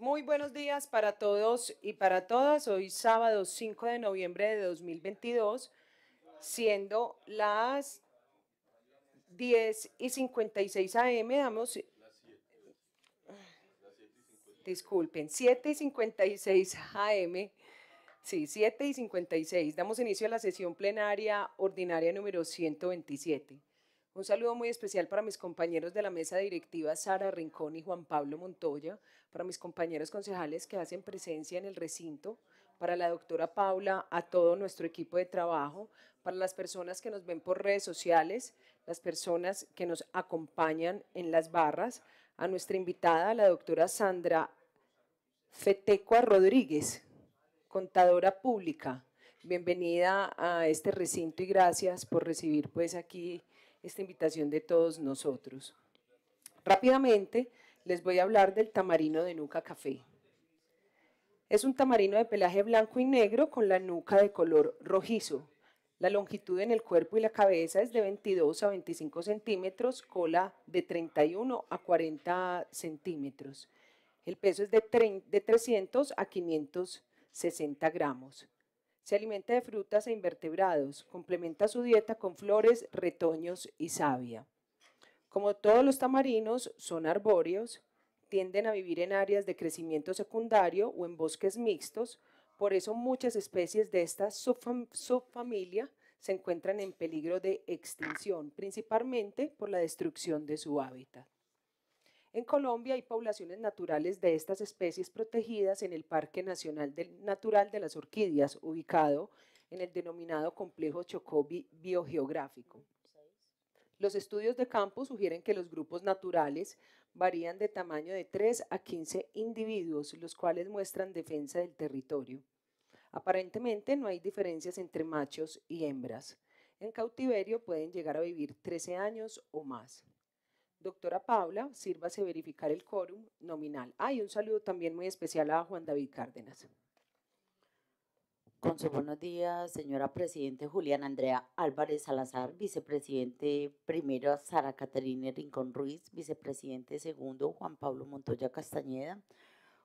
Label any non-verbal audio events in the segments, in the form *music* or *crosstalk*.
Muy buenos días para todos y para todas. Hoy sábado 5 de noviembre de 2022, siendo las 10 y 56 AM, damos... Disculpen, 7 y 56 AM. Sí, 7 y 56. Damos inicio a la sesión plenaria ordinaria número 127. Un saludo muy especial para mis compañeros de la mesa directiva Sara Rincón y Juan Pablo Montoya, para mis compañeros concejales que hacen presencia en el recinto, para la doctora Paula, a todo nuestro equipo de trabajo, para las personas que nos ven por redes sociales, las personas que nos acompañan en las barras, a nuestra invitada, la doctora Sandra Fetecua Rodríguez, contadora pública. Bienvenida a este recinto y gracias por recibir pues aquí esta invitación de todos nosotros. Rápidamente les voy a hablar del tamarino de nuca café. Es un tamarino de pelaje blanco y negro con la nuca de color rojizo. La longitud en el cuerpo y la cabeza es de 22 a 25 centímetros, cola de 31 a 40 centímetros. El peso es de, 300 a 560 gramos. Se alimenta de frutas e invertebrados, complementa su dieta con flores, retoños y savia. Como todos los tamarinos, son arbóreos, tienden a vivir en áreas de crecimiento secundario o en bosques mixtos, por eso muchas especies de esta subfamilia se encuentran en peligro de extinción, principalmente por la destrucción de su hábitat. En Colombia hay poblaciones naturales de estas especies protegidas en el Parque Nacional Natural de las Orquídeas, ubicado en el denominado complejo Chocobi biogeográfico. Los estudios de campo sugieren que los grupos naturales varían de tamaño de 3 a 15 individuos, los cuales muestran defensa del territorio. Aparentemente no hay diferencias entre machos y hembras. En cautiverio pueden llegar a vivir 13 años o más. Doctora Paula, sírvase verificar el quórum nominal. Ah, y un saludo también muy especial a Juan David Cárdenas. Con su buenos días, señora Presidente Julián Andrea Álvarez Salazar, Vicepresidente primero Sara Caterina Rincón Ruiz, Vicepresidente segundo Juan Pablo Montoya Castañeda.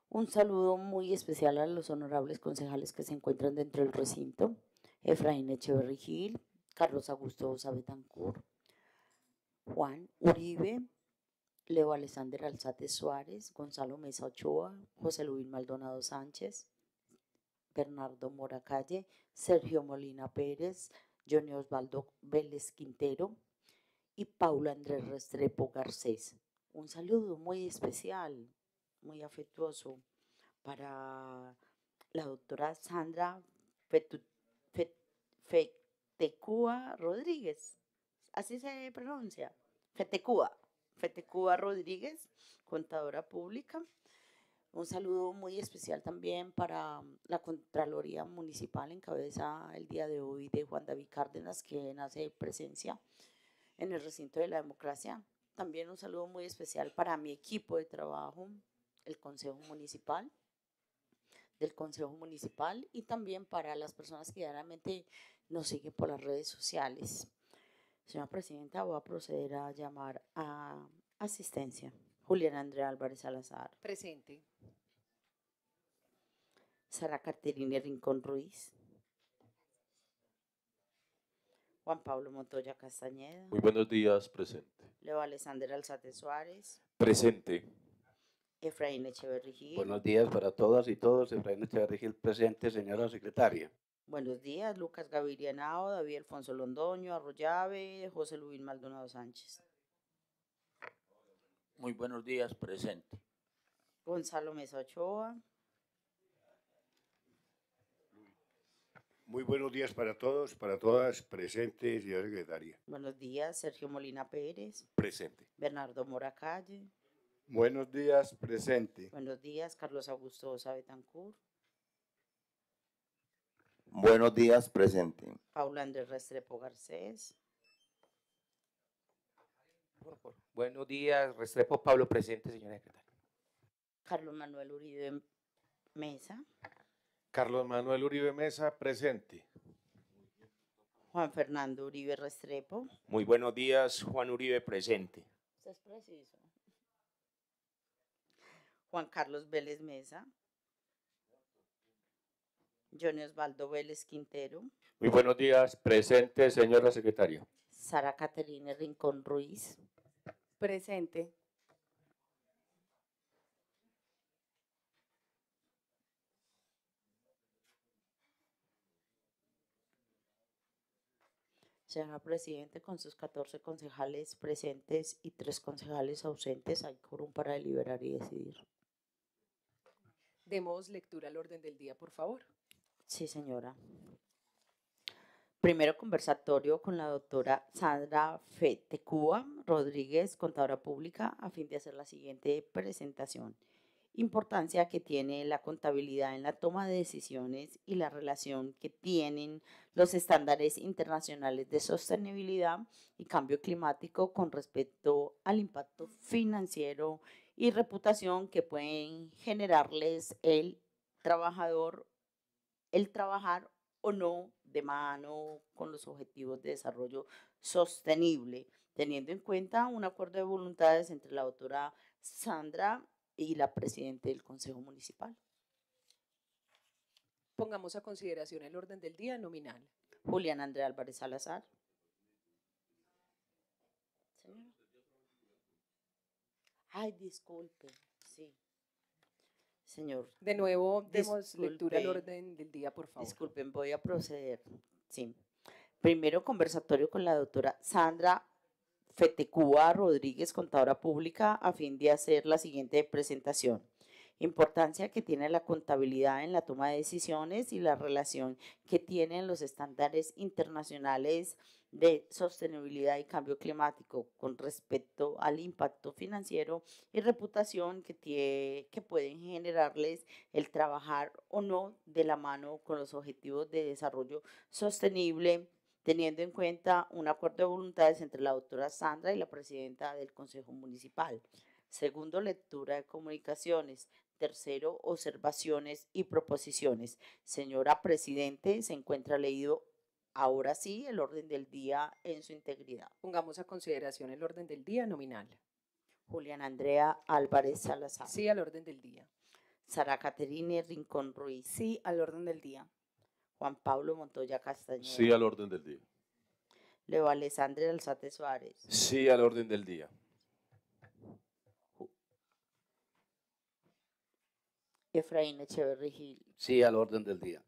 Un saludo muy especial a los honorables concejales que se encuentran dentro del recinto, Efraín Echeverri Gil, Carlos Augusto Osa Juan Uribe, Leo Alexander Alzate Suárez, Gonzalo Mesa Ochoa, José Luis Maldonado Sánchez, Bernardo Moracalle, Sergio Molina Pérez, Johnny Osvaldo Vélez Quintero y Paula Andrés Restrepo Garcés. Un saludo muy especial, muy afectuoso para la doctora Sandra tecua Rodríguez así se pronuncia, Fetecuba, Fetecuba Rodríguez, contadora pública. Un saludo muy especial también para um, la Contraloría Municipal en cabeza el día de hoy de Juan David Cárdenas, que hace presencia en el recinto de la democracia. También un saludo muy especial para mi equipo de trabajo, el Consejo Municipal, del Consejo Municipal y también para las personas que diariamente nos siguen por las redes sociales. Señora Presidenta, voy a proceder a llamar a asistencia. Julián Andrea Álvarez Salazar. Presente. Sara Caterina Rincón Ruiz. Juan Pablo Montoya Castañeda. Muy buenos días, presente. Leo Alexander Alzate Suárez. Presente. Efraín Echeverrigil. Buenos días para todas y todos. Efraín Echeverrigil, presente, señora secretaria. Buenos días, Lucas Gaviria Nao, David Alfonso Londoño, Arroyave, José Luis Maldonado Sánchez. Muy buenos días, presente. Gonzalo Mesa Ochoa. Muy buenos días para todos, para todas, presente, señora secretaria. Buenos días, Sergio Molina Pérez. Presente. Bernardo Mora Calle. Buenos días, presente. Buenos días, Carlos Augusto Sabetancur. Buenos días, presente. Paula Andrés Restrepo Garcés. Buenos días, Restrepo Pablo, presente, señora Carlos Manuel Uribe Mesa. Carlos Manuel Uribe Mesa, presente. Juan Fernando Uribe Restrepo. Muy buenos días, Juan Uribe, presente. es preciso. Juan Carlos Vélez Mesa. John Osvaldo Vélez Quintero. Muy buenos días, presente, señora secretaria. Sara Caterina Rincón Ruiz. Presente. Señora Presidente, con sus 14 concejales presentes y tres concejales ausentes, hay quórum para deliberar y decidir. Demos lectura al orden del día, por favor. Sí, señora. Primero conversatorio con la doctora Sandra Fetecua Rodríguez, contadora pública, a fin de hacer la siguiente presentación. Importancia que tiene la contabilidad en la toma de decisiones y la relación que tienen los estándares internacionales de sostenibilidad y cambio climático con respecto al impacto financiero y reputación que pueden generarles el trabajador el trabajar o no de mano con los objetivos de desarrollo sostenible, teniendo en cuenta un acuerdo de voluntades entre la doctora Sandra y la presidenta del Consejo Municipal. Pongamos a consideración el orden del día nominal. Julián Andrea Álvarez Salazar. Ay, disculpe, sí. Señor. De nuevo, demos lectura al orden del día, por favor. Disculpen, voy a proceder. Sí. Primero, conversatorio con la doctora Sandra Fetecúa Rodríguez, contadora pública, a fin de hacer la siguiente presentación importancia que tiene la contabilidad en la toma de decisiones y la relación que tienen los estándares internacionales de sostenibilidad y cambio climático con respecto al impacto financiero y reputación que, que pueden generarles el trabajar o no de la mano con los objetivos de desarrollo sostenible teniendo en cuenta un acuerdo de voluntades entre la doctora Sandra y la presidenta del Consejo Municipal. Segundo, lectura de comunicaciones tercero, observaciones y proposiciones. Señora Presidente, se encuentra leído ahora sí el orden del día en su integridad. Pongamos a consideración el orden del día nominal. Julián Andrea Álvarez Salazar. Sí al orden del día. Sara Caterine Rincón Ruiz. Sí al orden del día. Juan Pablo Montoya Castañeda. Sí al orden del día. Leo Alessandre Alzate Suárez. Sí al orden del día. Efraín Echeverri Gil. Sí, al orden del día.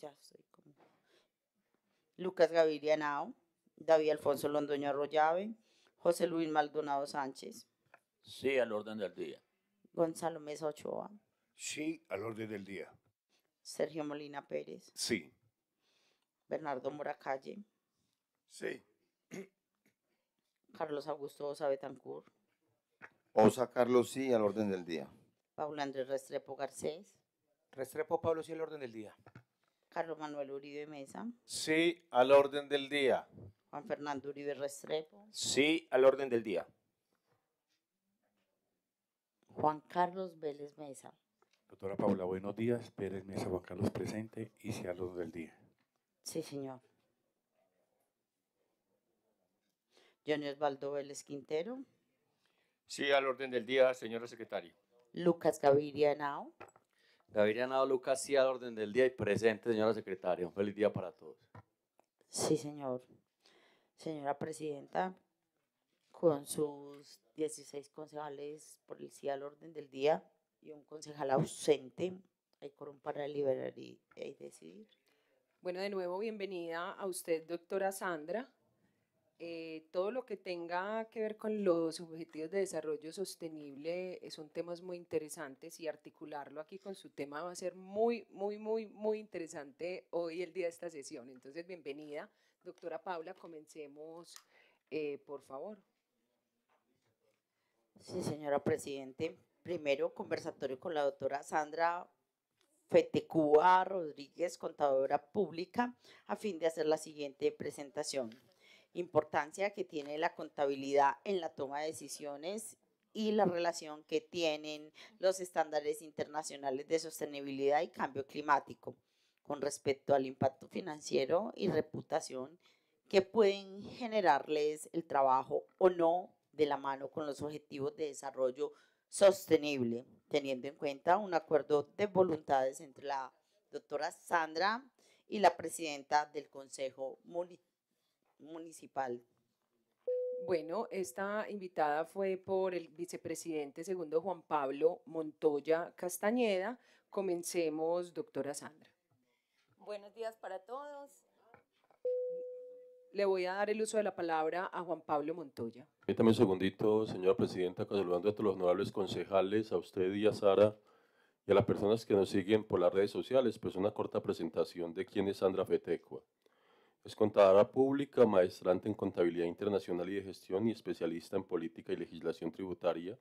Ya estoy Lucas Gaviria Nao, David Alfonso Londoño Arroyave, José Luis Maldonado Sánchez. Sí, al orden del día. Gonzalo Mesa Ochoa. Sí, al orden del día. Sergio Molina Pérez. Sí. Bernardo Moracalle. Sí. Carlos Augusto Osa Betancourt. Pues Rosa Carlos, sí al orden del día. Paula Andrés Restrepo Garcés. Restrepo Pablo sí al orden del día. Carlos Manuel Uribe Mesa. Sí al orden del día. Juan Fernando Uribe Restrepo. Sí al orden del día. Juan Carlos Vélez Mesa. Doctora Paula, buenos días. Pérez Mesa, Juan Carlos presente y sí al orden del día. Sí, señor. Johnny Osvaldo Vélez Quintero. Sí, al orden del día, señora secretaria. Lucas Gaviria Nao. Gaviria Nao, Lucas, sí, al orden del día y presente, señora secretaria. Un feliz día para todos. Sí, señor. Señora presidenta, con sus 16 concejales por el sí al orden del día y un concejal ausente, hay corón para liberar y decidir. Bueno, de nuevo, bienvenida a usted, doctora Sandra. Eh, todo lo que tenga que ver con los objetivos de desarrollo sostenible eh, son temas muy interesantes y articularlo aquí con su tema va a ser muy, muy, muy, muy interesante hoy, el día de esta sesión. Entonces, bienvenida, doctora Paula, comencemos, eh, por favor. Sí, señora Presidente. Primero, conversatorio con la doctora Sandra Fetecúa Rodríguez, contadora pública, a fin de hacer la siguiente presentación importancia que tiene la contabilidad en la toma de decisiones y la relación que tienen los estándares internacionales de sostenibilidad y cambio climático con respecto al impacto financiero y reputación que pueden generarles el trabajo o no de la mano con los objetivos de desarrollo sostenible, teniendo en cuenta un acuerdo de voluntades entre la doctora Sandra y la presidenta del Consejo Monetario municipal? Bueno, esta invitada fue por el vicepresidente segundo Juan Pablo Montoya Castañeda. Comencemos, doctora Sandra. Buenos días para todos. Le voy a dar el uso de la palabra a Juan Pablo Montoya. Permítame un segundito, señora presidenta, saludando a todos los honorables concejales, a usted y a Sara, y a las personas que nos siguen por las redes sociales, pues una corta presentación de quién es Sandra Fetecua. Es contadora pública, maestrante en contabilidad internacional y de gestión y especialista en política y legislación tributaria,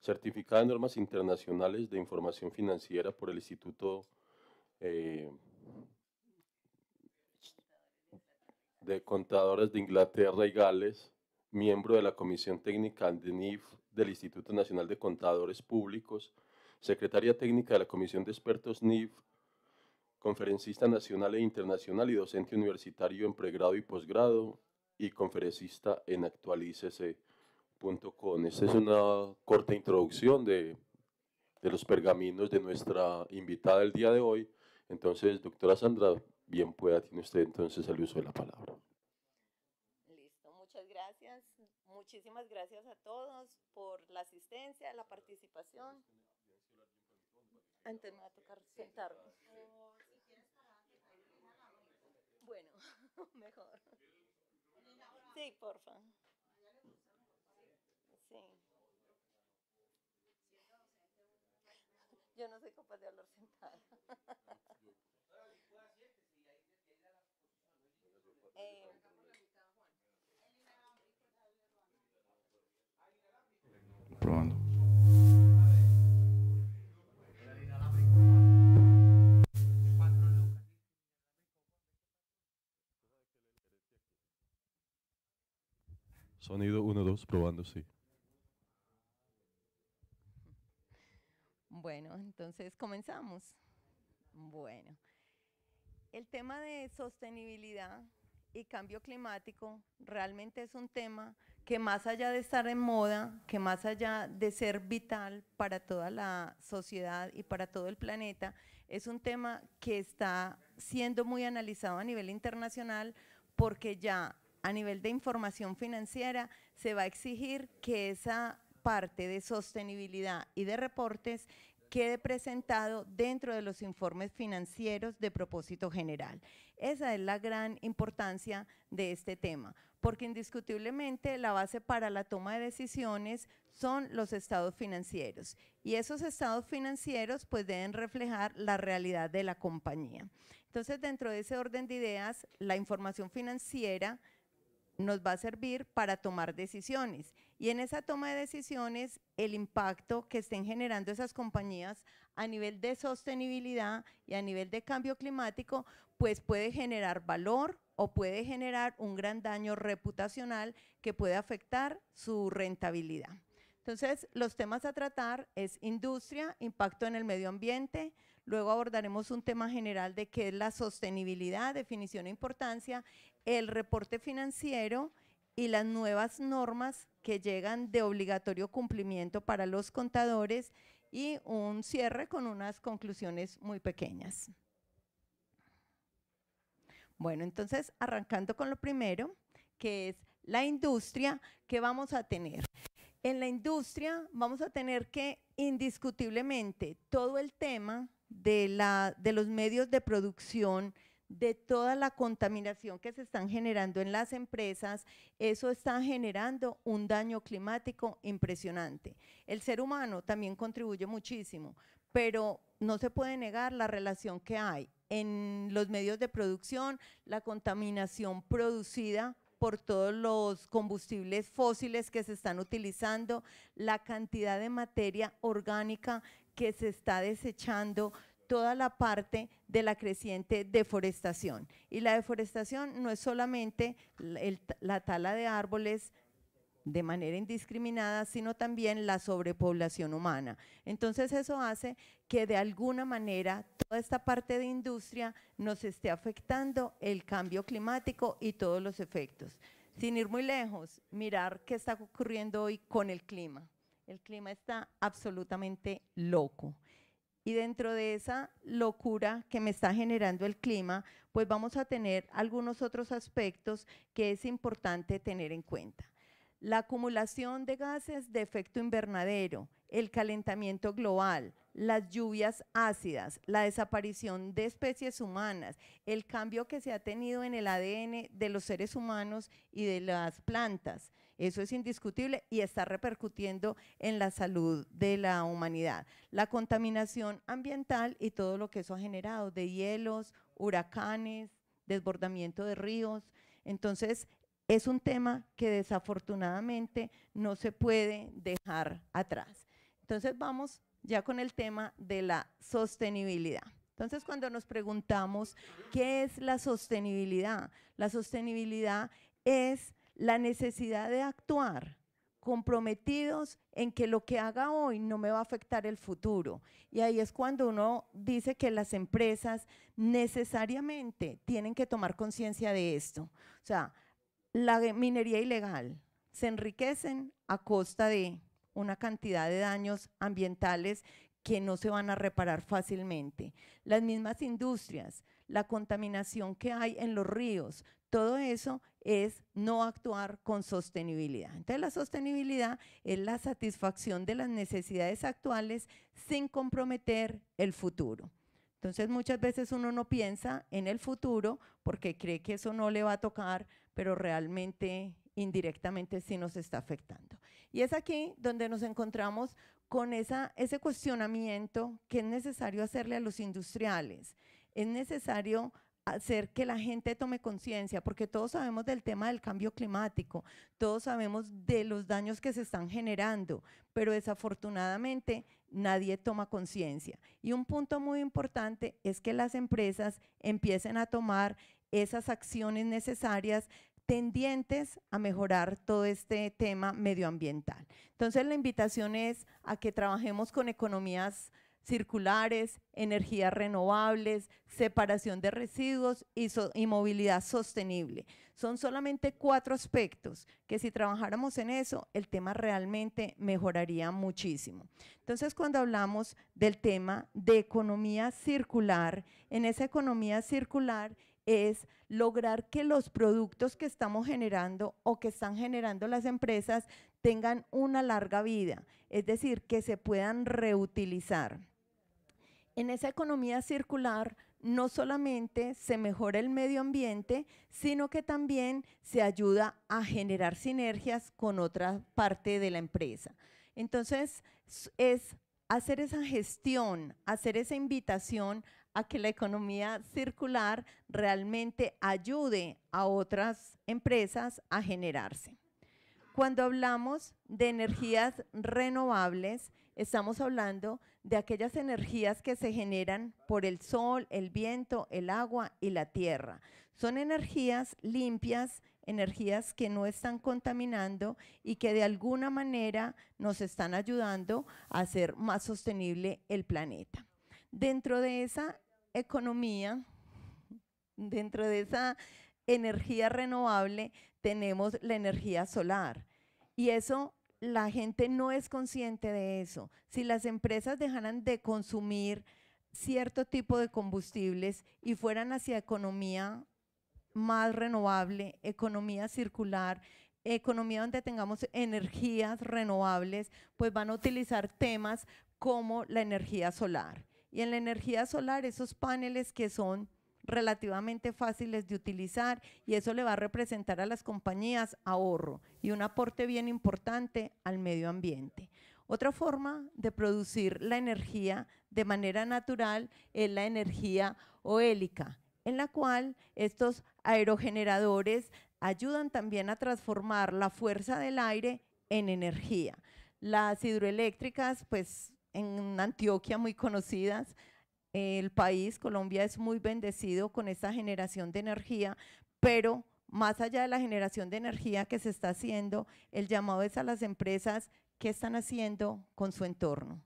certificada en normas internacionales de información financiera por el Instituto eh, de Contadores de Inglaterra y Gales, miembro de la Comisión Técnica de NIF del Instituto Nacional de Contadores Públicos, secretaria técnica de la Comisión de Expertos NIF conferencista nacional e internacional y docente universitario en pregrado y posgrado y conferencista en actualícese.com. Esta es una corta introducción de, de los pergaminos de nuestra invitada del día de hoy. Entonces, doctora Sandra, bien pueda, tiene usted entonces el uso de la palabra. Listo, muchas gracias. Muchísimas gracias a todos por la asistencia, la participación. Antes me va a tocar sentarme. Bueno, *laughs* mejor. Sí, porfa. Sí. Yo no soy capaz de hablar sentada. *laughs* Eh, Sonido 1, 2, probando, sí. Bueno, entonces comenzamos. Bueno, el tema de sostenibilidad y cambio climático realmente es un tema que más allá de estar en moda, que más allá de ser vital para toda la sociedad y para todo el planeta, es un tema que está siendo muy analizado a nivel internacional porque ya a nivel de información financiera, se va a exigir que esa parte de sostenibilidad y de reportes quede presentado dentro de los informes financieros de propósito general. Esa es la gran importancia de este tema, porque indiscutiblemente la base para la toma de decisiones son los estados financieros y esos estados financieros pues deben reflejar la realidad de la compañía. Entonces, dentro de ese orden de ideas, la información financiera nos va a servir para tomar decisiones. Y en esa toma de decisiones, el impacto que estén generando esas compañías a nivel de sostenibilidad y a nivel de cambio climático, pues puede generar valor o puede generar un gran daño reputacional que puede afectar su rentabilidad. Entonces, los temas a tratar es industria, impacto en el medio ambiente, Luego abordaremos un tema general de qué es la sostenibilidad, definición e importancia, el reporte financiero y las nuevas normas que llegan de obligatorio cumplimiento para los contadores y un cierre con unas conclusiones muy pequeñas. Bueno, entonces arrancando con lo primero, que es la industria que vamos a tener. En la industria vamos a tener que indiscutiblemente todo el tema de, la, de los medios de producción, de toda la contaminación que se están generando en las empresas, eso está generando un daño climático impresionante. El ser humano también contribuye muchísimo, pero no se puede negar la relación que hay en los medios de producción, la contaminación producida por todos los combustibles fósiles que se están utilizando, la cantidad de materia orgánica que se está desechando toda la parte de la creciente deforestación. Y la deforestación no es solamente la tala de árboles de manera indiscriminada, sino también la sobrepoblación humana. Entonces eso hace que de alguna manera toda esta parte de industria nos esté afectando el cambio climático y todos los efectos. Sin ir muy lejos, mirar qué está ocurriendo hoy con el clima. El clima está absolutamente loco. Y dentro de esa locura que me está generando el clima, pues vamos a tener algunos otros aspectos que es importante tener en cuenta. La acumulación de gases de efecto invernadero, el calentamiento global, las lluvias ácidas, la desaparición de especies humanas, el cambio que se ha tenido en el ADN de los seres humanos y de las plantas, eso es indiscutible y está repercutiendo en la salud de la humanidad. La contaminación ambiental y todo lo que eso ha generado de hielos, huracanes, desbordamiento de ríos. Entonces, es un tema que desafortunadamente no se puede dejar atrás. Entonces, vamos ya con el tema de la sostenibilidad. Entonces, cuando nos preguntamos qué es la sostenibilidad, la sostenibilidad es la necesidad de actuar comprometidos en que lo que haga hoy no me va a afectar el futuro. Y ahí es cuando uno dice que las empresas necesariamente tienen que tomar conciencia de esto. O sea, la minería ilegal se enriquecen a costa de una cantidad de daños ambientales que no se van a reparar fácilmente. Las mismas industrias la contaminación que hay en los ríos, todo eso es no actuar con sostenibilidad. Entonces la sostenibilidad es la satisfacción de las necesidades actuales sin comprometer el futuro. Entonces muchas veces uno no piensa en el futuro porque cree que eso no le va a tocar, pero realmente indirectamente sí nos está afectando. Y es aquí donde nos encontramos con ese cuestionamiento que es necesario hacerle a los industriales, es necesario hacer que la gente tome conciencia, porque todos sabemos del tema del cambio climático, todos sabemos de los daños que se están generando, pero desafortunadamente nadie toma conciencia. Y un punto muy importante es que las empresas empiecen a tomar esas acciones necesarias tendientes a mejorar todo este tema medioambiental. Entonces la invitación es a que trabajemos con economías circulares, energías renovables, separación de residuos y, movilidad sostenible. Son solamente cuatro aspectos que si trabajáramos en eso, el tema realmente mejoraría muchísimo. Entonces, cuando hablamos del tema de economía circular, en esa economía circular es lograr que los productos que estamos generando o que están generando las empresas tengan una larga vida, es decir, que se puedan reutilizar en esa economía circular no solamente se mejora el medio ambiente, sino que también se ayuda a generar sinergias con otra parte de la empresa. Entonces, es hacer esa gestión, hacer esa invitación a que la economía circular realmente ayude a otras empresas a generarse. Cuando hablamos de energías renovables, estamos hablando de de aquellas energías que se generan por el sol, el viento, el agua y la tierra. Son energías limpias, energías que no están contaminando y que de alguna manera nos están ayudando a hacer más sostenible el planeta. Dentro de esa economía, dentro de esa energía renovable, tenemos la energía solar. Y eso la gente no es consciente de eso. Si las empresas dejaran de consumir cierto tipo de combustibles y fueran hacia economía más renovable, economía circular, economía donde tengamos energías renovables, pues van a utilizar temas como la energía solar. Y en la energía solar, esos paneles que son relativamente fáciles de utilizar y eso le va a representar a las compañías ahorro y un aporte bien importante al medio ambiente. Otra forma de producir la energía de manera natural es la energía oélica, en la cual estos aerogeneradores ayudan también a transformar la fuerza del aire en energía. Las hidroeléctricas, pues en Antioquia muy conocidas, el país, Colombia, es muy bendecido con esta generación de energía, pero más allá de la generación de energía que se está haciendo, el llamado es a las empresas que están haciendo con su entorno.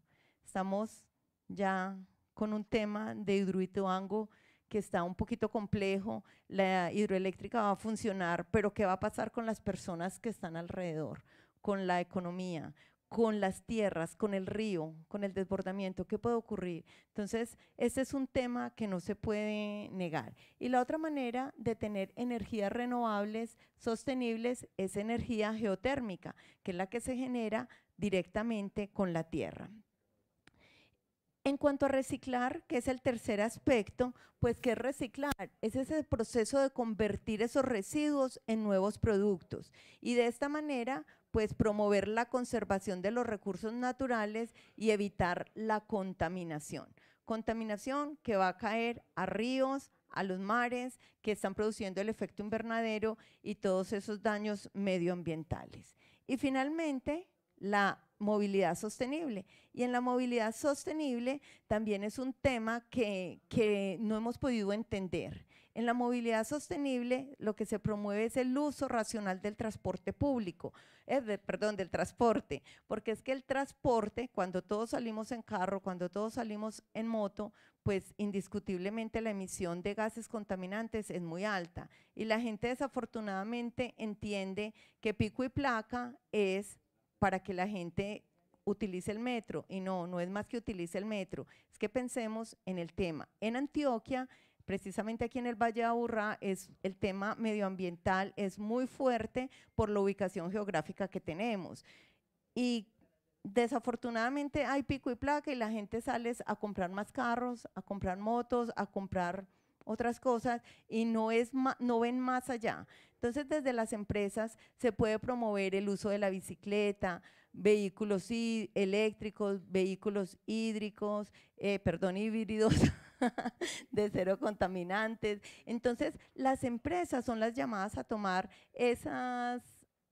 Estamos ya con un tema de hidroituango que está un poquito complejo, la hidroeléctrica va a funcionar, pero ¿qué va a pasar con las personas que están alrededor, con la economía, con las tierras, con el río, con el desbordamiento, ¿qué puede ocurrir? Entonces, ese es un tema que no se puede negar. Y la otra manera de tener energías renovables sostenibles es energía geotérmica, que es la que se genera directamente con la tierra. En cuanto a reciclar, que es el tercer aspecto, pues ¿qué es reciclar? Es ese proceso de convertir esos residuos en nuevos productos. Y de esta manera, pues promover la conservación de los recursos naturales y evitar la contaminación. Contaminación que va a caer a ríos, a los mares, que están produciendo el efecto invernadero y todos esos daños medioambientales. Y finalmente, la movilidad sostenible. Y en la movilidad sostenible también es un tema que, que no hemos podido entender. En la movilidad sostenible lo que se promueve es el uso racional del transporte público, eh, perdón, del transporte, porque es que el transporte, cuando todos salimos en carro, cuando todos salimos en moto, pues indiscutiblemente la emisión de gases contaminantes es muy alta y la gente desafortunadamente entiende que pico y placa es para que la gente utilice el metro y no, no es más que utilice el metro, es que pensemos en el tema. En Antioquia precisamente aquí en el Valle de Aburrá, es, el tema medioambiental es muy fuerte por la ubicación geográfica que tenemos. Y desafortunadamente hay pico y placa y la gente sale a comprar más carros, a comprar motos, a comprar otras cosas y no, es no ven más allá. Entonces, desde las empresas se puede promover el uso de la bicicleta, vehículos eléctricos, vehículos hídricos, eh, perdón, híbridos, *laughs* *laughs* de cero contaminantes. Entonces, las empresas son las llamadas a tomar esas,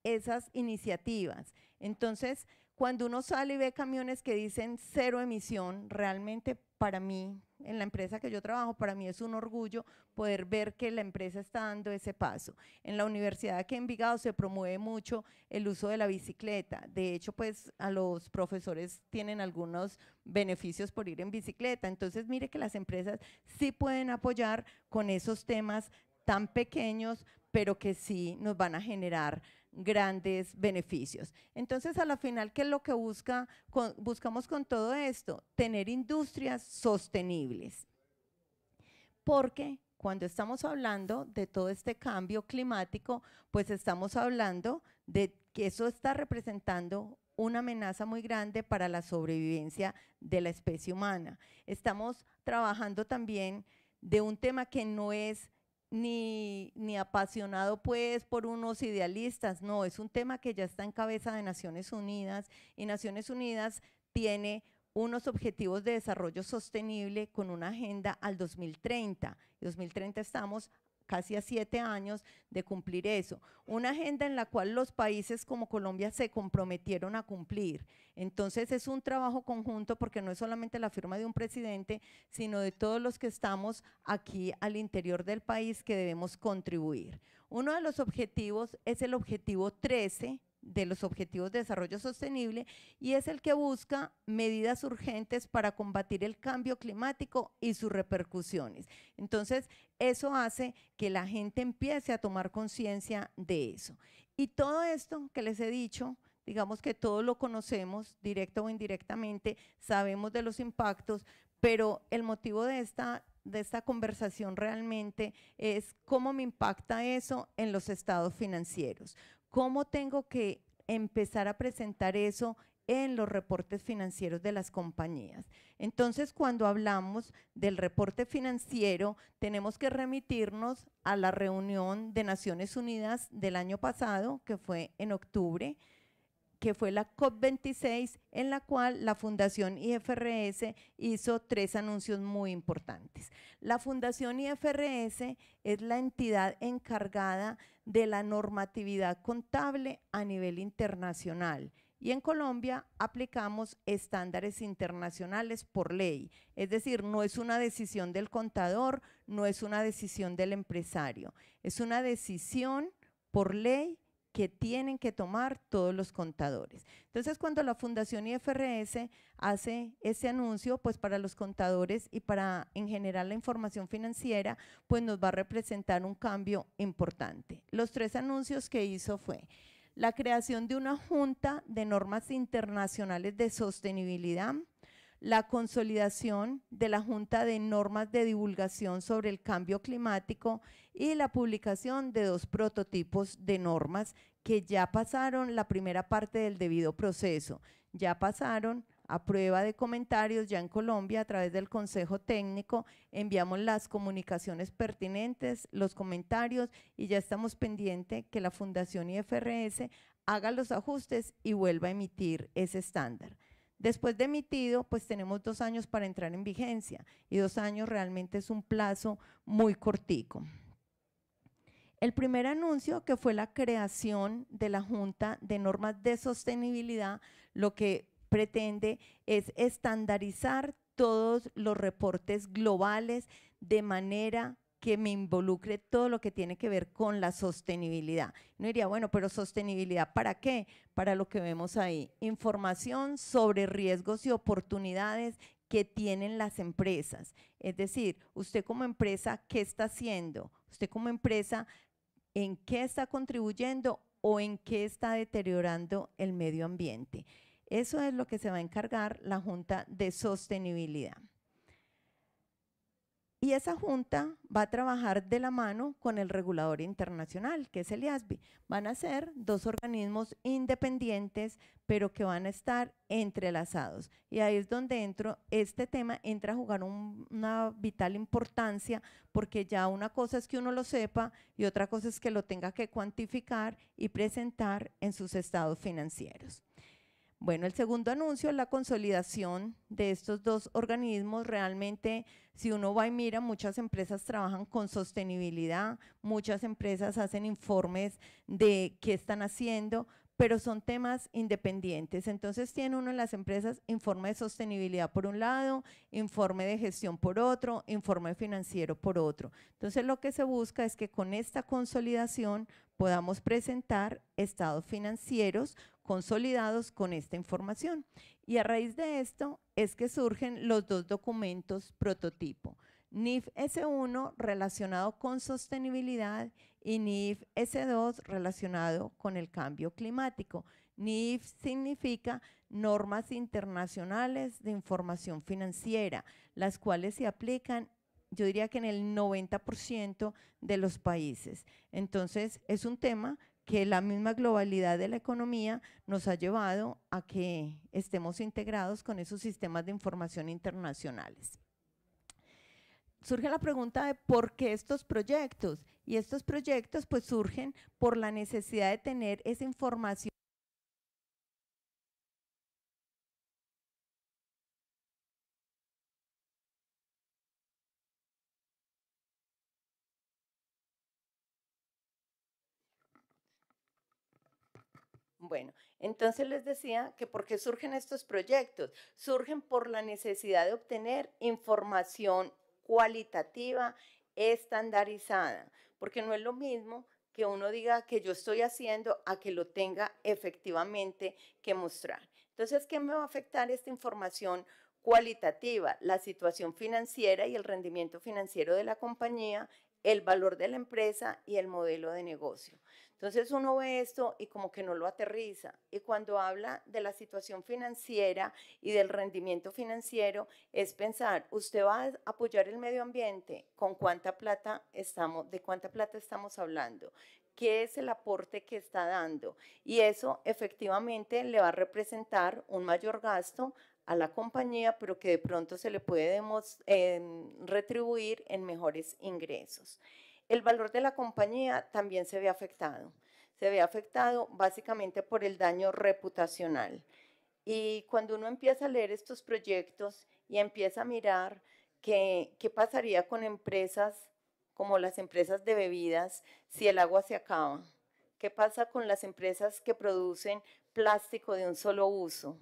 esas iniciativas. Entonces, cuando uno sale y ve camiones que dicen cero emisión, realmente para mí, en la empresa que yo trabajo, para mí es un orgullo poder ver que la empresa está dando ese paso. En la universidad aquí en Vigado se promueve mucho el uso de la bicicleta. De hecho, pues a los profesores tienen algunos beneficios por ir en bicicleta. Entonces, mire que las empresas sí pueden apoyar con esos temas tan pequeños, pero que sí nos van a generar grandes beneficios. Entonces, a la final, ¿qué es lo que busca, buscamos con todo esto? Tener industrias sostenibles. Porque cuando estamos hablando de todo este cambio climático, pues estamos hablando de que eso está representando una amenaza muy grande para la sobrevivencia de la especie humana. Estamos trabajando también de un tema que no es ni, ni apasionado pues por unos idealistas, no, es un tema que ya está en cabeza de Naciones Unidas y Naciones Unidas tiene unos objetivos de desarrollo sostenible con una agenda al 2030. 2030 estamos casi a siete años de cumplir eso. Una agenda en la cual los países como Colombia se comprometieron a cumplir. Entonces es un trabajo conjunto porque no es solamente la firma de un presidente, sino de todos los que estamos aquí al interior del país que debemos contribuir. Uno de los objetivos es el objetivo 13 de los Objetivos de Desarrollo Sostenible y es el que busca medidas urgentes para combatir el cambio climático y sus repercusiones. Entonces, eso hace que la gente empiece a tomar conciencia de eso. Y todo esto que les he dicho, digamos que todos lo conocemos, directo o indirectamente, sabemos de los impactos, pero el motivo de esta de esta conversación realmente es cómo me impacta eso en los estados financieros, ¿Cómo tengo que empezar a presentar eso en los reportes financieros de las compañías. Entonces, cuando hablamos del reporte financiero, tenemos que remitirnos a la reunión de Naciones Unidas del año pasado, que fue en octubre, que fue la COP26, en la cual la Fundación IFRS hizo tres anuncios muy importantes. La Fundación IFRS es la entidad encargada de la normatividad contable a nivel internacional. Y en Colombia aplicamos estándares internacionales por ley. Es decir, no es una decisión del contador, no es una decisión del empresario. Es una decisión por ley que tienen que tomar todos los contadores. Entonces, cuando la Fundación IFRS hace ese anuncio, pues para los contadores y para en general la información financiera, pues nos va a representar un cambio importante. Los tres anuncios que hizo fue la creación de una junta de normas internacionales de sostenibilidad, la consolidación de la Junta de Normas de Divulgación sobre el Cambio Climático y la publicación de dos prototipos de normas que ya pasaron la primera parte del debido proceso, ya pasaron a prueba de comentarios ya en Colombia a través del Consejo Técnico, enviamos las comunicaciones pertinentes, los comentarios y ya estamos pendientes que la Fundación IFRS haga los ajustes y vuelva a emitir ese estándar. Después de emitido, pues tenemos dos años para entrar en vigencia y dos años realmente es un plazo muy cortico. El primer anuncio, que fue la creación de la Junta de Normas de Sostenibilidad, lo que pretende es estandarizar todos los reportes globales de manera que me involucre todo lo que tiene que ver con la sostenibilidad. No diría, bueno, pero sostenibilidad, ¿para qué? Para lo que vemos ahí, información sobre riesgos y oportunidades que tienen las empresas. Es decir, usted como empresa, ¿qué está haciendo? Usted como empresa, ¿en qué está contribuyendo o en qué está deteriorando el medio ambiente? Eso es lo que se va a encargar la Junta de Sostenibilidad. Y esa junta va a trabajar de la mano con el regulador internacional, que es el IASBI. Van a ser dos organismos independientes, pero que van a estar entrelazados. Y ahí es donde entro, este tema entra a jugar una vital importancia, porque ya una cosa es que uno lo sepa y otra cosa es que lo tenga que cuantificar y presentar en sus estados financieros. Bueno, el segundo anuncio es la consolidación de estos dos organismos. Realmente, si uno va y mira, muchas empresas trabajan con sostenibilidad, muchas empresas hacen informes de qué están haciendo, pero son temas independientes. Entonces tiene uno en las empresas informe de sostenibilidad por un lado, informe de gestión por otro, informe financiero por otro. Entonces lo que se busca es que con esta consolidación podamos presentar estados financieros consolidados con esta información. Y a raíz de esto es que surgen los dos documentos prototipo. NIF S1 relacionado con sostenibilidad y NIF S2 relacionado con el cambio climático. NIF significa normas internacionales de información financiera, las cuales se aplican yo diría que en el 90% de los países. Entonces, es un tema que la misma globalidad de la economía nos ha llevado a que estemos integrados con esos sistemas de información internacionales surge la pregunta de por qué estos proyectos. Y estos proyectos pues surgen por la necesidad de tener esa información Bueno, entonces les decía que por qué surgen estos proyectos. Surgen por la necesidad de obtener información cualitativa estandarizada, porque no es lo mismo que uno diga que yo estoy haciendo a que lo tenga efectivamente que mostrar. Entonces, ¿qué me va a afectar esta información cualitativa? La situación financiera y el rendimiento financiero de la compañía, el valor de la empresa y el modelo de negocio. Entonces uno ve esto y como que no lo aterriza. Y cuando habla de la situación financiera y del rendimiento financiero, es pensar, usted va a apoyar el medio ambiente, ¿con cuánta plata estamos, de cuánta plata estamos hablando? ¿Qué es el aporte que está dando? Y eso efectivamente le va a representar un mayor gasto a la compañía, pero que de pronto se le puede em, retribuir en mejores ingresos. El valor de la compañía también se ve afectado. Se ve afectado básicamente por el daño reputacional. Y cuando uno empieza a leer estos proyectos y empieza a mirar qué, qué pasaría con empresas como las empresas de bebidas si el agua se acaba, qué pasa con las empresas que producen plástico de un solo uso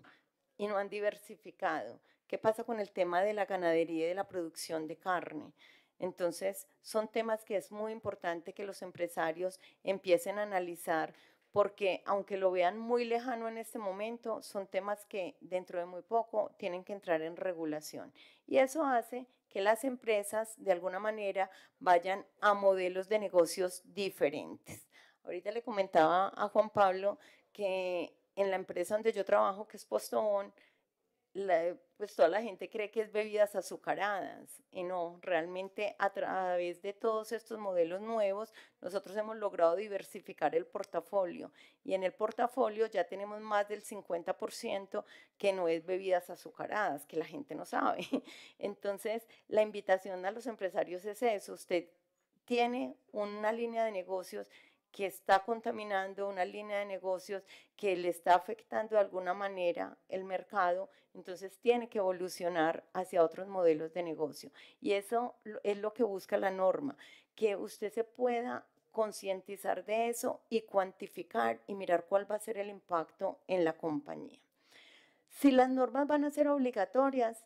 y no han diversificado, qué pasa con el tema de la ganadería y de la producción de carne. Entonces, son temas que es muy importante que los empresarios empiecen a analizar porque aunque lo vean muy lejano en este momento, son temas que dentro de muy poco tienen que entrar en regulación. Y eso hace que las empresas de alguna manera vayan a modelos de negocios diferentes. Ahorita le comentaba a Juan Pablo que en la empresa donde yo trabajo, que es Postobón, pues toda la gente cree que es bebidas azucaradas y no, realmente a través de todos estos modelos nuevos nosotros hemos logrado diversificar el portafolio y en el portafolio ya tenemos más del 50% que no es bebidas azucaradas, que la gente no sabe. *laughs* Entonces, la invitación a los empresarios es eso, usted tiene una línea de negocios que está contaminando una línea de negocios, que le está afectando de alguna manera el mercado, entonces tiene que evolucionar hacia otros modelos de negocio. Y eso es lo que busca la norma, que usted se pueda concientizar de eso y cuantificar y mirar cuál va a ser el impacto en la compañía. Si las normas van a ser obligatorias,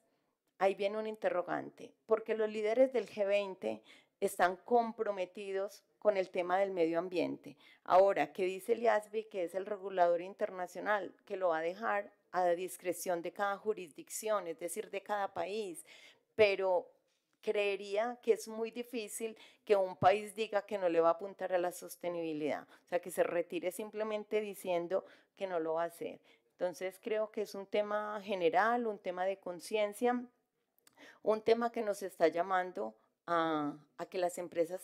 ahí viene un interrogante, porque los líderes del G20 están comprometidos con el tema del medio ambiente. Ahora, ¿qué dice el IASBI, que es el regulador internacional, que lo va a dejar a la discreción de cada jurisdicción, es decir, de cada país? Pero creería que es muy difícil que un país diga que no le va a apuntar a la sostenibilidad, o sea, que se retire simplemente diciendo que no lo va a hacer. Entonces creo que es un tema general, un tema de conciencia, un tema que nos está llamando a, a que las empresas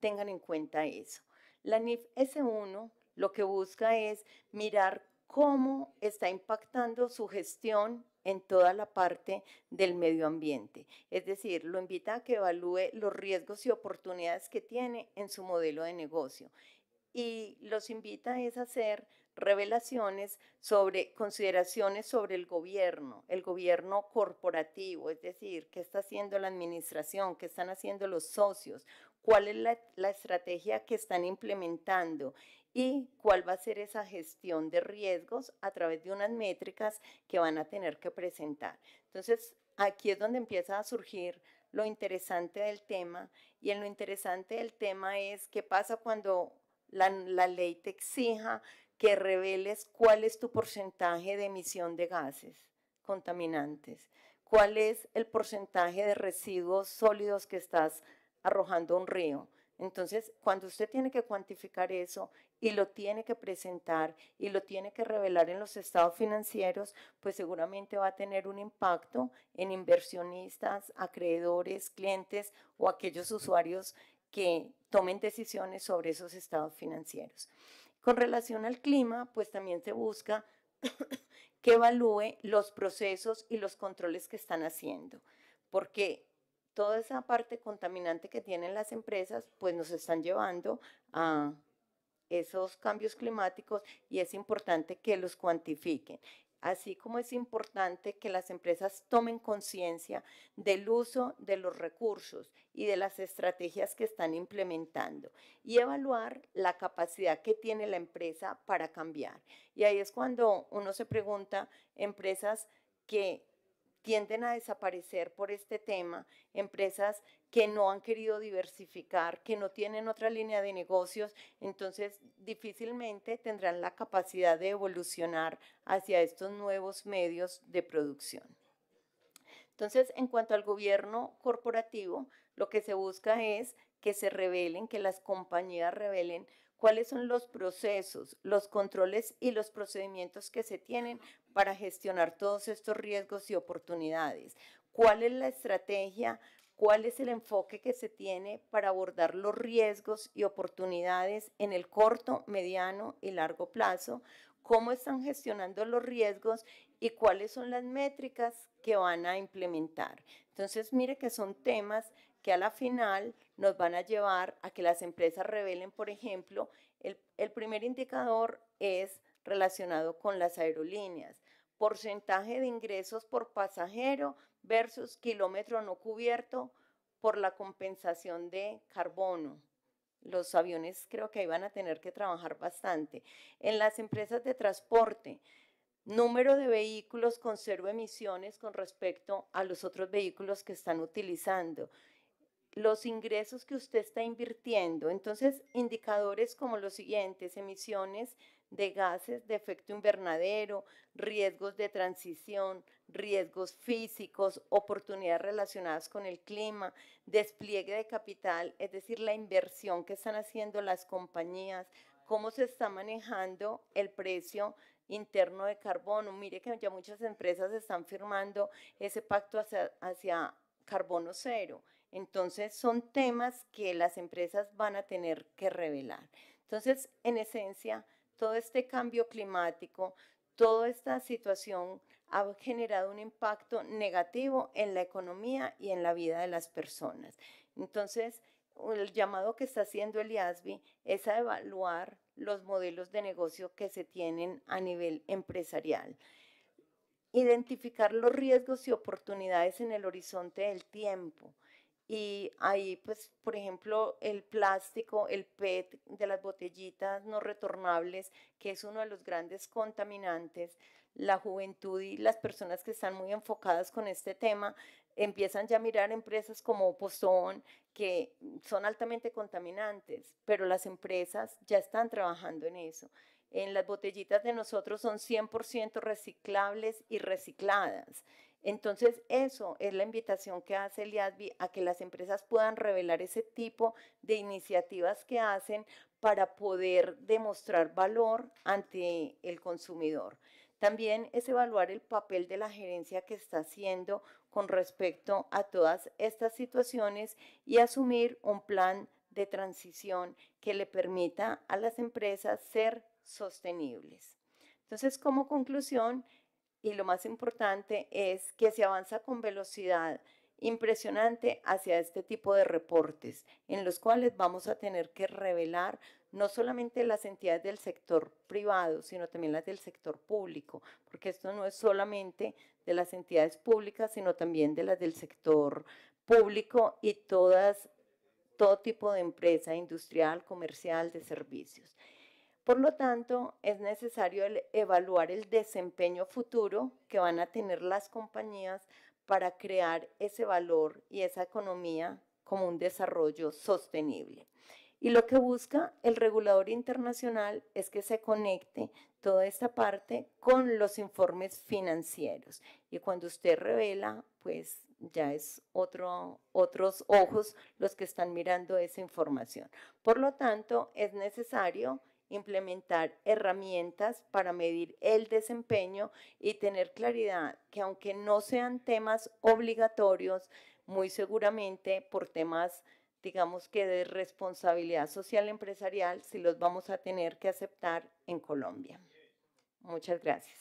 tengan en cuenta eso. La NIF S1 lo que busca es mirar cómo está impactando su gestión en toda la parte del medio ambiente. Es decir, lo invita a que evalúe los riesgos y oportunidades que tiene en su modelo de negocio. Y los invita es a hacer revelaciones sobre consideraciones sobre el gobierno, el gobierno corporativo, es decir, qué está haciendo la administración, qué están haciendo los socios, cuál es la, estrategia que están implementando y cuál va a ser esa gestión de riesgos a través de unas métricas que van a tener que presentar. Entonces, aquí es donde empieza a surgir lo interesante del tema y en lo interesante del tema es qué pasa cuando la, la ley te exija que reveles cuál es tu porcentaje de emisión de gases contaminantes, cuál es el porcentaje de residuos sólidos que estás arrojando un río. Entonces, cuando usted tiene que cuantificar eso y lo tiene que presentar y lo tiene que revelar en los estados financieros, pues seguramente va a tener un impacto en inversionistas, acreedores, clientes o aquellos usuarios que tomen decisiones sobre esos estados financieros. Con relación al clima, pues también se busca *coughs* que evalúe los procesos y los controles que están haciendo, porque toda esa parte contaminante que tienen las empresas, pues nos están llevando a esos cambios climáticos y es importante que los cuantifiquen. Así como es importante que las empresas tomen conciencia del uso de los recursos y de las estrategias que están implementando y evaluar la capacidad que tiene la empresa para cambiar. Y ahí es cuando uno se pregunta, empresas que tienden a desaparecer por este tema, empresas que no han querido diversificar, que no tienen otra línea de negocios, entonces difícilmente tendrán la capacidad de evolucionar hacia estos nuevos medios de producción. Entonces, en cuanto al gobierno corporativo, lo que se busca es que se revelen, que las compañías revelen cuáles son los procesos, los controles y los procedimientos que se tienen para gestionar todos estos riesgos y oportunidades, cuál es la estrategia, cuál es el enfoque que se tiene para abordar los riesgos y oportunidades en el corto, mediano y largo plazo, cómo están gestionando los riesgos y cuáles son las métricas que van a implementar. Entonces, mire que son temas que a la final nos van a llevar a que las empresas revelen, por ejemplo, el, primer indicador es relacionado con las aerolíneas, porcentaje de ingresos por pasajero versus kilómetro no cubierto por la compensación de carbono. Los aviones creo que ahí van a tener que trabajar bastante. En las empresas de transporte, número de vehículos con cero emisiones con respecto a los otros vehículos que están utilizando los ingresos que usted está invirtiendo. Entonces, indicadores como los siguientes, emisiones de gases de efecto invernadero, riesgos de transición, riesgos físicos, oportunidades relacionadas con el clima, despliegue de capital, es decir, la inversión que están haciendo las compañías, cómo se está manejando el precio interno de carbono. Mire que ya muchas empresas están firmando ese pacto hacia, carbono cero. Entonces son temas que las empresas van a tener que revelar. Entonces, en esencia, todo este cambio climático, toda esta situación ha generado un impacto negativo en la economía y en la vida de las personas. Entonces, el llamado que está haciendo el IASBI es a evaluar los modelos de negocio que se tienen a nivel empresarial, identificar los riesgos y oportunidades en el horizonte del tiempo, y ahí pues por ejemplo el plástico, el PET de las botellitas no retornables, que es uno de los grandes contaminantes, la juventud y las personas que están muy enfocadas con este tema empiezan ya a mirar empresas como Pozón que son altamente contaminantes, pero las empresas ya están trabajando en eso. En las botellitas de nosotros son 100% reciclables y recicladas. Entonces, eso es la invitación que hace el IASBI a que las empresas puedan revelar ese tipo de iniciativas que hacen para poder demostrar valor ante el consumidor. También es evaluar el papel de la gerencia que está haciendo con respecto a todas estas situaciones y asumir un plan de transición que le permita a las empresas ser sostenibles. Entonces, como conclusión, y lo más importante es que se avanza con velocidad impresionante hacia este tipo de reportes, en los cuales vamos a tener que revelar no solamente las entidades del sector privado, sino también las del sector público, porque esto no es solamente de las entidades públicas, sino también de las del sector público y todas, todo tipo de empresa industrial, comercial, de servicios. Por lo tanto, es necesario evaluar el desempeño futuro que van a tener las compañías para crear ese valor y esa economía como un desarrollo sostenible. Y lo que busca el regulador internacional es que se conecte toda esta parte con los informes financieros. Y cuando usted revela, pues ya es otros ojos los que están mirando esa información. Por lo tanto, es necesario implementar herramientas para medir el desempeño y tener claridad que aunque no sean temas obligatorios, muy seguramente por temas digamos que de responsabilidad social empresarial, si los vamos a tener que aceptar en Colombia. Muchas gracias.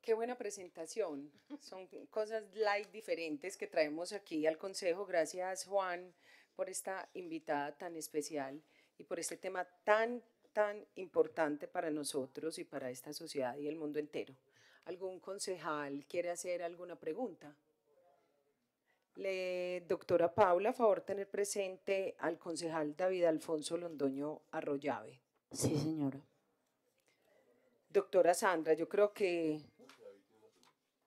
Qué buena presentación. Son cosas light diferentes que traemos aquí al Consejo. Gracias, Juan, por esta invitada tan especial y por este tema tan, tan importante para nosotros y para esta sociedad y el mundo entero. ¿Algún concejal quiere hacer alguna pregunta? Le, doctora Paula, a favor tener presente al concejal David Alfonso Londoño Arroyave. Sí, señora. Doctora Sandra, yo creo que...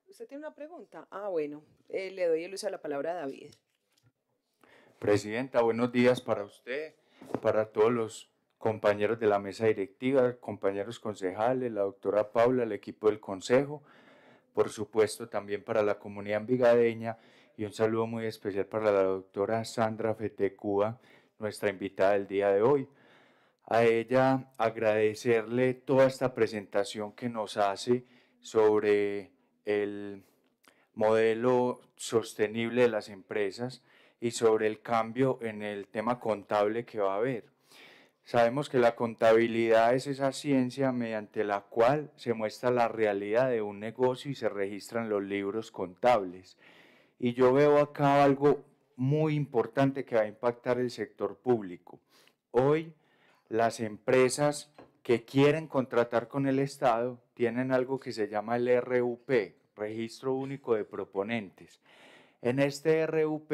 ¿Usted tiene una pregunta? Ah, bueno, eh, le doy el uso a la palabra a David. Presidenta, buenos días para usted, para todos los compañeros de la mesa directiva, compañeros concejales, la doctora Paula, el equipo del consejo, por supuesto también para la comunidad ambigadeña y un saludo muy especial para la doctora Sandra Fetecúa, nuestra invitada del día de hoy. A ella agradecerle toda esta presentación que nos hace sobre el modelo sostenible de las empresas y sobre el cambio en el tema contable que va a haber. Sabemos que la contabilidad es esa ciencia mediante la cual se muestra la realidad de un negocio y se registran los libros contables. Y yo veo acá algo muy importante que va a impactar el sector público. Hoy las empresas que quieren contratar con el Estado tienen algo que se llama el RUP, Registro Único de Proponentes. En este RUP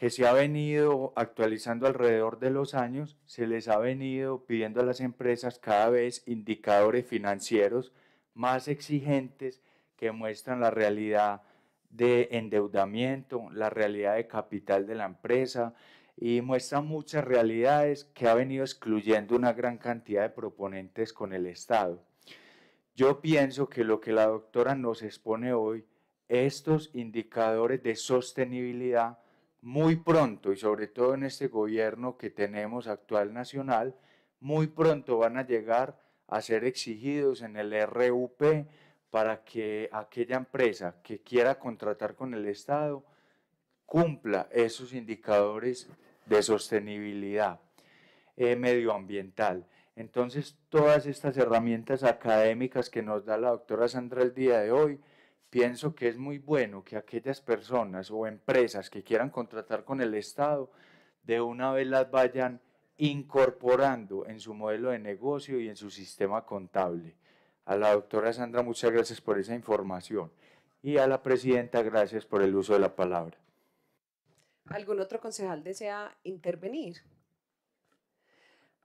que se ha venido actualizando alrededor de los años, se les ha venido pidiendo a las empresas cada vez indicadores financieros más exigentes que muestran la realidad de endeudamiento, la realidad de capital de la empresa y muestran muchas realidades que ha venido excluyendo una gran cantidad de proponentes con el Estado. Yo pienso que lo que la doctora nos expone hoy, estos indicadores de sostenibilidad, muy pronto, y sobre todo en este gobierno que tenemos actual nacional, muy pronto van a llegar a ser exigidos en el RUP para que aquella empresa que quiera contratar con el Estado cumpla esos indicadores de sostenibilidad eh, medioambiental. Entonces, todas estas herramientas académicas que nos da la doctora Sandra el día de hoy pienso que es muy bueno que aquellas personas o empresas que quieran contratar con el Estado, de una vez las vayan incorporando en su modelo de negocio y en su sistema contable. A la doctora Sandra, muchas gracias por esa información. Y a la presidenta, gracias por el uso de la palabra. ¿Algún otro concejal desea intervenir?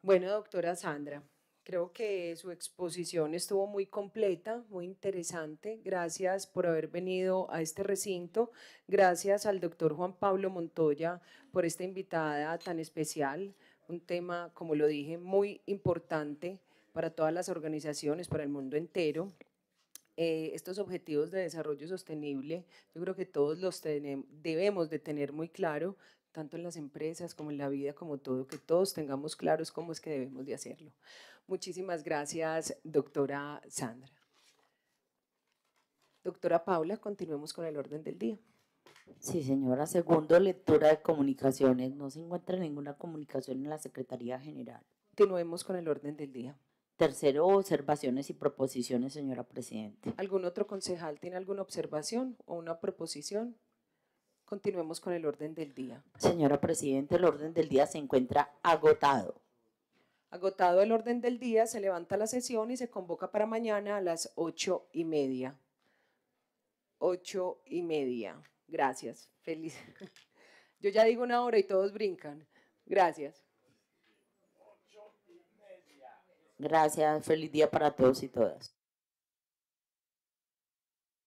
Bueno, doctora Sandra, Creo que su exposición estuvo muy completa, muy interesante. Gracias por haber venido a este recinto. Gracias al doctor Juan Pablo Montoya por esta invitada tan especial. Un tema, como lo dije, muy importante para todas las organizaciones, para el mundo entero. Eh, estos objetivos de desarrollo sostenible, yo creo que todos los debemos de tener muy claro, tanto en las empresas como en la vida, como todo, que todos tengamos claros cómo es que debemos de hacerlo. Muchísimas gracias, doctora Sandra. Doctora Paula, continuemos con el orden del día. Sí, señora. Segundo, lectura de comunicaciones. No se encuentra ninguna comunicación en la Secretaría General. Continuemos con el orden del día. Tercero, observaciones y proposiciones, señora Presidente. ¿Algún otro concejal tiene alguna observación o una proposición? Continuemos con el orden del día. Señora Presidente, el orden del día se encuentra agotado. Agotado el orden del día, se levanta la sesión y se convoca para mañana a las ocho y media. Ocho y media. Gracias. Feliz. *laughs* Yo ya digo una hora y todos brincan. Gracias. Gracias. Feliz día para todos y todas.